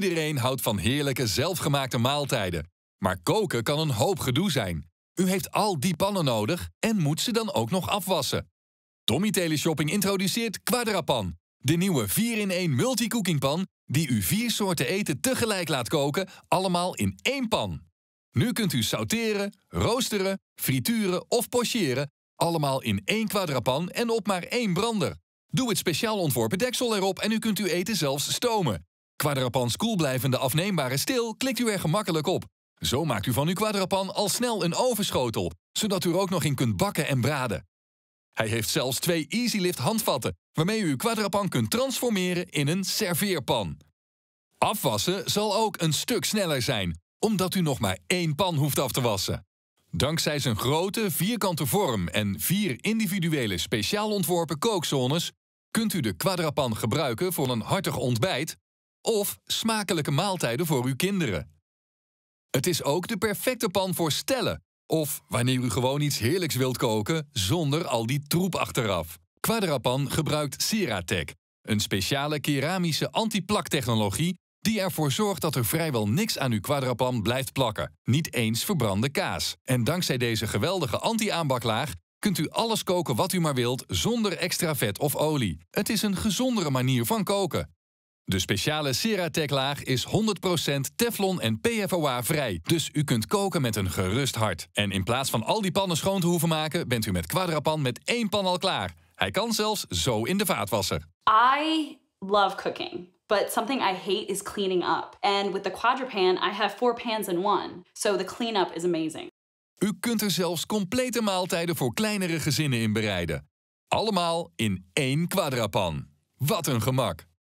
Iedereen houdt van heerlijke zelfgemaakte maaltijden. Maar koken kan een hoop gedoe zijn. U heeft al die pannen nodig en moet ze dan ook nog afwassen. Tommy Teleshopping introduceert Quadrapan, de nieuwe 4-in-1 multicookingpan die u vier soorten eten tegelijk laat koken, allemaal in één pan. Nu kunt u sauteren, roosteren, frituren of pocheren, allemaal in één quadrapan en op maar één brander. Doe het speciaal ontworpen deksel erop en u kunt uw eten zelfs stomen. Quadrapans koelblijvende afneembare steel klikt u er gemakkelijk op. Zo maakt u van uw quadrapan al snel een ovenschotel, zodat u er ook nog in kunt bakken en braden. Hij heeft zelfs twee EasyLift handvatten, waarmee u uw quadrapan kunt transformeren in een serveerpan. Afwassen zal ook een stuk sneller zijn, omdat u nog maar één pan hoeft af te wassen. Dankzij zijn grote, vierkante vorm en vier individuele speciaal ontworpen kookzones kunt u de quadrapan gebruiken voor een hartig ontbijt of smakelijke maaltijden voor uw kinderen. Het is ook de perfecte pan voor stellen of wanneer u gewoon iets heerlijks wilt koken zonder al die troep achteraf. Quadrapan gebruikt Ceratec, een speciale keramische antiplaktechnologie die ervoor zorgt dat er vrijwel niks aan uw quadrapan blijft plakken, niet eens verbrande kaas. En dankzij deze geweldige anti-aanbaklaag kunt u alles koken wat u maar wilt zonder extra vet of olie. Het is een gezondere manier van koken. De speciale Ceratec-laag is 100% teflon en PFOA vrij, dus u kunt koken met een gerust hart. En in plaats van al die pannen schoon te hoeven maken, bent u met Quadrapan met één pan al klaar. Hij kan zelfs zo in de vaatwasser. I love cooking. But something I hate is cleaning up. And with the quadrapan, I have four pans in one. So the cleanup is amazing. U kunt er zelfs complete maaltijden voor kleinere gezinnen in bereiden. Allemaal in één quadrapan. Wat een gemak!